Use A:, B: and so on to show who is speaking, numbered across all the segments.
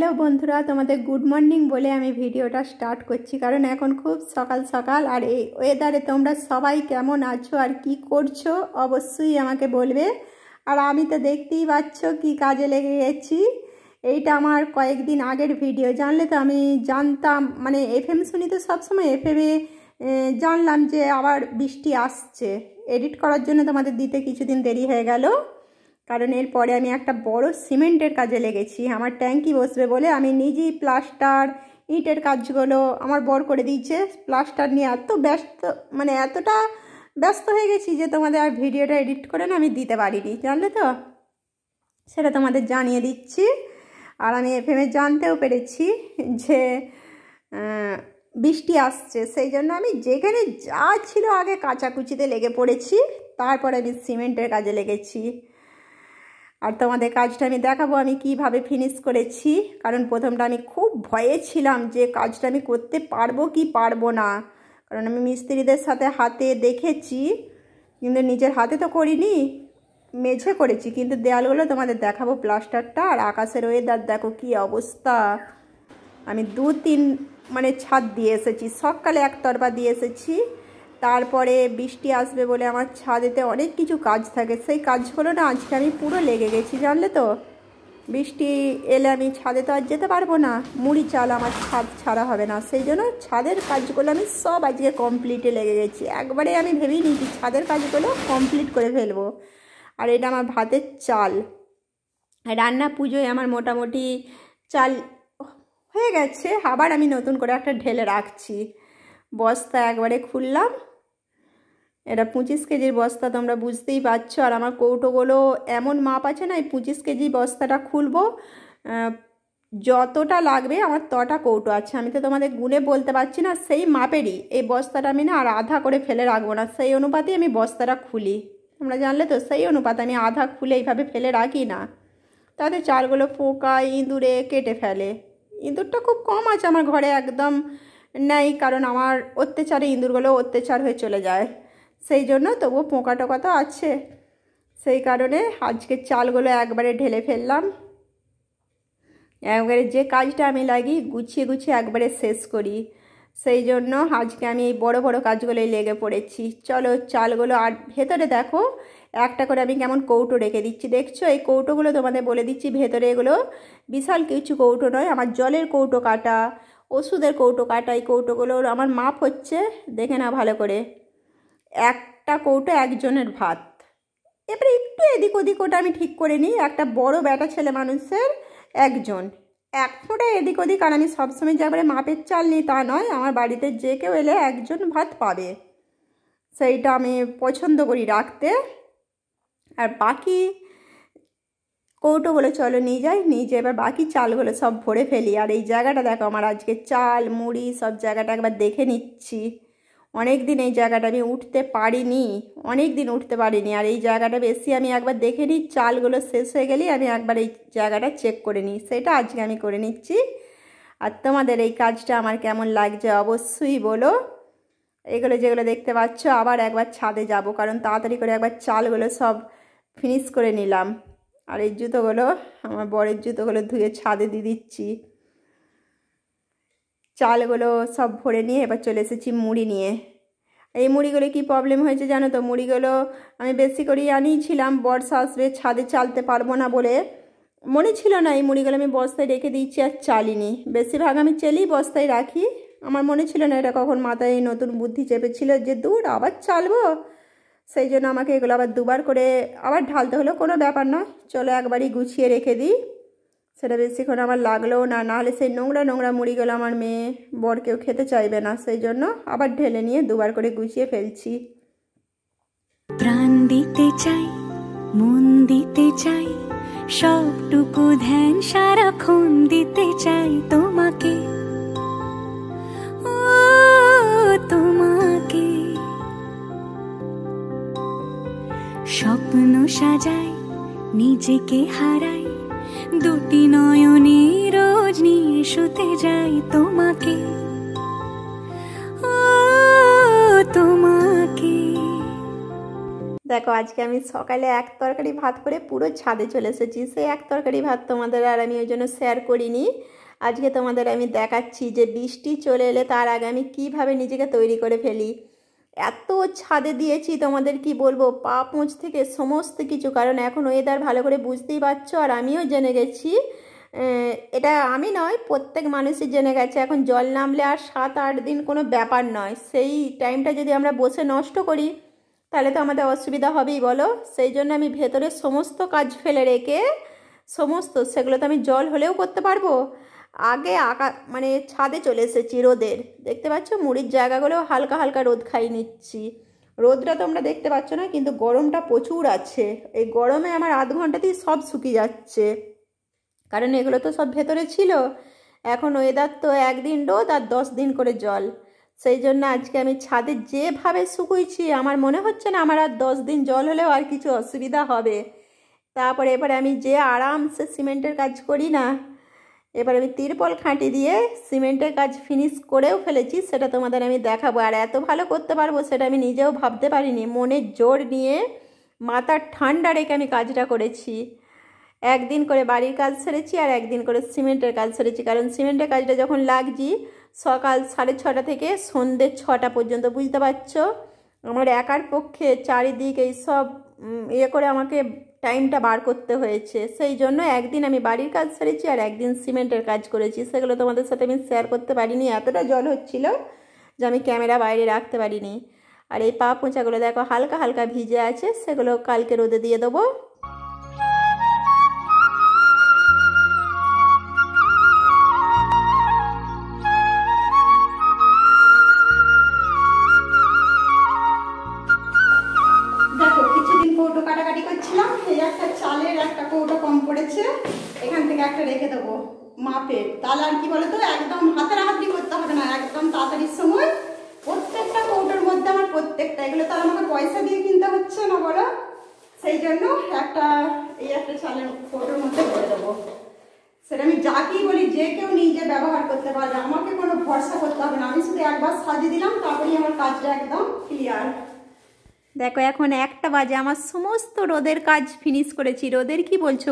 A: hello বন্ধুরা তোমাদের good morning বলে আমি ভিডিওটা স্টার্ট করছি কারণ এখন খুব সকাল সকাল আর এই ওয়েদারে তোমরা সবাই কেমন আছো আর কি করছো অবশ্যই আমাকে বলবে আর আমি তো দেখতেই পাচ্ছ কি কাজে লেগে গেছি এইটা আমার কয়েকদিন আগের ভিডিও জানলে তো আমি জানতাম মানে এফএম শুনি তো সবসময় এফএমে জানলাম যে আবার বৃষ্টি আসছে এডিট করার জন্য তোমাদের দিতে কিছুদিন দেরি হয়ে গেল কারণ এরপরে আমি একটা বড় সিমেন্টের কাজে লেগেছি আমার ট্যাঙ্কি বসবে বলে আমি নিজেই প্লাস্টার ইটের কাজগুলো আমার বর করে দিয়েছে প্লাস্টার নিয়ে এত ব্যস্ত মানে এতটা ব্যস্ত হয়ে গেছি যে তোমাদের আর ভিডিওটা এডিট করে না আমি দিতে পারিনি জানলে তো সেটা তোমাদের জানিয়ে দিচ্ছি আর আমি এফএমে জানতেও পেরেছি যে বৃষ্টি আসছে সেই জন্য আমি যেখানে যা ছিল আগে কাঁচাকুচিতে লেগে পড়েছি তারপরে আমি সিমেন্টের কাজে লেগেছি আর তোমাদের কাজটা আমি দেখাবো আমি কিভাবে ফিনিশ করেছি কারণ প্রথমটা আমি খুব ভয়ে ছিলাম যে কাজটা আমি করতে পারবো কি পারবো না কারণ আমি মিস্ত্রিদের সাথে হাতে দেখেছি কিন্তু নিজের হাতে তো করিনি মেঝে করেছি কিন্তু দেয়ালগুলো তোমাদের দেখাবো প্লাস্টারটা আর আকাশের ওয়েদার দেখো কি অবস্থা আমি দু তিন মানে ছাদ দিয়ে এসেছি সকালে এক তরবা দিয়ে এসেছি তারপরে বৃষ্টি আসবে বলে আমার ছাদেতে অনেক কিছু কাজ থাকে সেই কাজগুলো না আজকে আমি পুরো লেগে গেছি জানলে তো বৃষ্টি এলে আমি ছাদে তো আর যেতে পারবো না মুড়ি চাল আমার ছাদ ছাড়া হবে না সেই জন্য ছাদের কাজগুলো আমি সব আজকে কমপ্লিটে লেগে গেছি একবারে আমি ভেবেই নিয়েছি ছাদের কাজগুলো কমপ্লিট করে ফেলবো আর এটা আমার ভাতের চাল রান্না পুজোয় আমার মোটামুটি চাল হয়ে গেছে আবার আমি নতুন করে একটা ঢেলে রাখছি বস্তা একবারে খুললাম এটা পঁচিশ কেজির বস্তা তোমরা বুঝতেই পারছো আর আমার কৌটোগুলো এমন মাপ আছে না এই পঁচিশ কেজি বস্তাটা খুলবো যতটা লাগবে আমার তটা কৌটো আছে আমি তো তোমাদের গুনে বলতে পারছি না সেই মাপেরই এই বস্তাটা আমি না আর আধা করে ফেলে রাখবো না সেই অনুপাতেই আমি বস্তাটা খুলি তোমরা জানলে তো সেই অনুপাতে আমি আধা খুলে এইভাবে ফেলে রাখি না তাতে চালগুলো পোকা ইঁদুরে কেটে ফেলে ইঁদুরটা খুব কম আছে আমার ঘরে একদম নেই কারণ আমার অত্যাচারে ইঁদুরগুলো অত্যাচার হয়ে চলে যায় সেই জন্য তবুও পোকা টোকা তো আছে সেই কারণে আজকে চালগুলো একবারে ঢেলে ফেললাম একবারে যে কাজটা আমি লাগি গুছিয়ে গুছিয়ে একবারে শেষ করি সেই জন্য আজকে আমি এই বড় বড় কাজগুলোই লেগে পড়েছি চলো চালগুলো আর ভেতরে দেখো একটা করে আমি কেমন কৌটো রেখে দিচ্ছি দেখছো এই কৌটোগুলো তোমাদের বলে দিচ্ছি ভেতরে এগুলো বিশাল কিছু কৌটো নয় আমার জলের কৌটো কাটা ওষুধের কৌটো কাটা এই কৌটোগুলোর আমার মাপ হচ্ছে দেখে না ভালো করে একটা কৌটো একজনের ভাত এবারে একটু এদিক ওদিক ওটা আমি ঠিক করে নিই একটা বড় ব্যাটা ছেলে মানুষের একজন এক ফোঁটা এদিক ওদিক আর আমি সবসময় যে একবারে মাপের চাল নিই তা নয় আমার বাড়িতে যে কেউ এলে একজন ভাত পাবে সেইটা আমি পছন্দ করি রাখতে আর বাকি কৌটোগুলো চলো নিয়ে যাই নিয়ে যাই এবার বাকি চালগুলো সব ভরে ফেলি আর এই জায়গাটা দেখো আমার আজকে চাল মুড়ি সব জায়গাটা একবার দেখে নিচ্ছি অনেক দিন এই জায়গাটা আমি উঠতে পারিনি অনেক দিন উঠতে পারিনি আর এই জায়গাটা বেশি আমি একবার দেখে নিই চালগুলো শেষ হয়ে গেলেই আমি একবার এই জায়গাটা চেক করে নিই সেটা আজকে আমি করে নিচ্ছি আর তোমাদের এই কাজটা আমার কেমন লাগছে অবশ্যই বলো এগুলো যেগুলো দেখতে পাচ্ছ আবার একবার ছাদে যাব কারণ তাড়াতাড়ি করে একবার চালগুলো সব ফিনিশ করে নিলাম আর এই জুতোগুলো আমার বরের জুতোগুলো ধুয়ে ছাদে দিয়ে দিচ্ছি চালগুলো সব ভরে নিয়ে এবার চলে এসেছি মুড়ি নিয়ে এই মুড়িগুলো কি প্রবলেম হয়েছে জানো তো মুড়িগুলো আমি বেশি করে আনিয়েছিলাম বর্ষা আসবে ছাদে চালতে পারবো না বলে মনে ছিল না এই মুড়িগুলো আমি বস্তায় রেখে দিয়েছি আর চালিনি বেশিরভাগ আমি চেলেই বস্তায় রাখি আমার মনে ছিল না এটা কখন মাথায় নতুন বুদ্ধি চেপেছিল যে দূর আবার চালবো সেই জন্য আমাকে এগুলো আবার দুবার করে আবার ঢালতে হলো কোনো ব্যাপার নয় চলো একবারই গুছিয়ে রেখে দিই সেটা বেশিক্ষণ আমার লাগলেও না নাহলে সেই নোংরা নোংরা মুড়িগুলো আমার মেয়ে বর কেউ খেতে চাইবে না সেই জন্য আবার ঢেলে নিয়ে দুবার করে গুছিয়ে ফেলছি প্রাণ দিতে চাই মন দিতে চাই সবটুকু ধ্যান সারাক্ষণ দিতে চাই তোমাকে তোমাকে স্বপ্ন সাজাই নিজেকে হারাই দুটি নয়নে রোজ নিয়ে শুতে যাই তোমাকে তোমাকে দেখো আজকে আমি সকালে এক তরকারি ভাত করে পুরো ছাদে চলে এসেছি সেই এক তরকারি ভাত তোমাদের আর আমি ওই জন্য শেয়ার করিনি আজকে তোমাদের আমি দেখাচ্ছি যে বৃষ্টি চলে এলে তার আগে আমি কীভাবে নিজেকে তৈরি করে ফেলি এত ছাদে দিয়েছি তোমাদের কি বলবো পা পুঁচ থেকে সমস্ত কিছু কারণ এখন ওয়েদার ভালো করে বুঝতেই পারছো আর আমিও জেনে গেছি এটা আমি নয় প্রত্যেক মানুষই জেনে গেছে এখন জল নামলে আর সাত আট দিন কোনো ব্যাপার নয় সেই টাইমটা যদি আমরা বসে নষ্ট করি তাহলে তো আমাদের অসুবিধা হবেই বলো সেই জন্য আমি ভেতরে সমস্ত কাজ ফেলে রেখে সমস্ত সেগুলো তো আমি জল হলেও করতে পারবো আগে আঁকা মানে ছাদে চলে এসেছি রোদের দেখতে পাচ্ছ মুড়ির জায়গাগুলো হালকা হালকা রোদ খাই নিচ্ছি রোদটা তোমরা দেখতে পাচ্ছ না কিন্তু গরমটা প্রচুর আছে এই গরমে আমার আধ ঘন্টাতেই সব শুকিয়ে যাচ্ছে কারণ এগুলো তো সব ভেতরে ছিল এখন ওয়েদার তো একদিন রোদ আর দশ দিন করে জল সেই জন্য আজকে আমি ছাদে যেভাবে শুকুইছি আমার মনে হচ্ছে না আমার আর দশ দিন জল হলেও আর কিছু অসুবিধা হবে তারপরে এবারে আমি যে আরামসে সিমেন্টের কাজ করি না এবার আমি তিরপল খাঁটি দিয়ে সিমেন্টের কাজ ফিনিশ করেও ফেলেছি সেটা তোমাদের আমি দেখাবো আর এত ভালো করতে পারবো সেটা আমি নিজেও ভাবতে পারিনি মনে জোর নিয়ে মাথা ঠান্ডা রেখে আমি কাজটা করেছি একদিন করে বাড়ির কাজ সেরেছি আর একদিন করে সিমেন্টের কাজ সেরেছি কারণ সিমেন্টের কাজটা যখন লাগছি সকাল সাড়ে ছটা থেকে সন্ধ্যে ছটা পর্যন্ত বুঝতে পারছো আমার একার পক্ষে চারিদিক এই সব ইয়ে করে আমাকে টাইমটা বার করতে হয়েছে সেই জন্য একদিন আমি বাড়ির কাজ সেরেছি আর একদিন সিমেন্টের কাজ করেছি সেগুলো তোমাদের সাথে আমি শেয়ার করতে পারিনি এতটা জল হচ্ছিল যে আমি ক্যামেরা বাইরে রাখতে পারিনি আর এই পা পোঁচাগুলো দেখো হালকা হালকা ভিজে আছে সেগুলো কালকে রোদে দিয়ে দেবো আর কি বলতো একদম হাতের হাতি করতে হবে না একদম তাড়াতাড়ির সময় প্রত্যেকটা কৌটোর মধ্যে আমার প্রত্যেকটা এগুলো তো আমাকে পয়সা দিয়ে কিনতে হচ্ছে না বলো সেই জন্য একটা এই একটা চালের কৌটোর মধ্যে করে দেবো সেটা আমি যাকেই বলি যে কেউ নিজে ব্যবহার করতে পারবে আমাকে কোনো ভরসা করতে হবে না আমি শুধু একবার সাজিয়ে দিলাম তারপরেই আমার কাজটা একদম ক্লিয়ার দেখো এখন একটা বাজে আমার সমস্ত রোদের কাজ ফিনিশ করেছি রোদের কি বলছো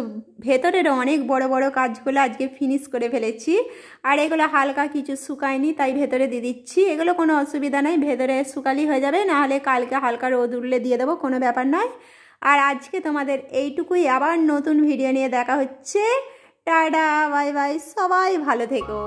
A: ভেতরের অনেক বড় বড় কাজগুলো আজকে ফিনিশ করে ফেলেছি আর এগুলো হালকা কিছু শুকায়নি তাই ভেতরে দিয়ে দিচ্ছি এগুলো কোনো অসুবিধা নেই ভেতরে শুকালি হয়ে যাবে নাহলে কালকে হালকা রোদ উড়লে দিয়ে দেবো কোনো ব্যাপার নয় আর আজকে তোমাদের এইটুকুই আবার নতুন ভিডিও নিয়ে দেখা হচ্ছে টাটা বাই বাই সবাই ভালো থেকো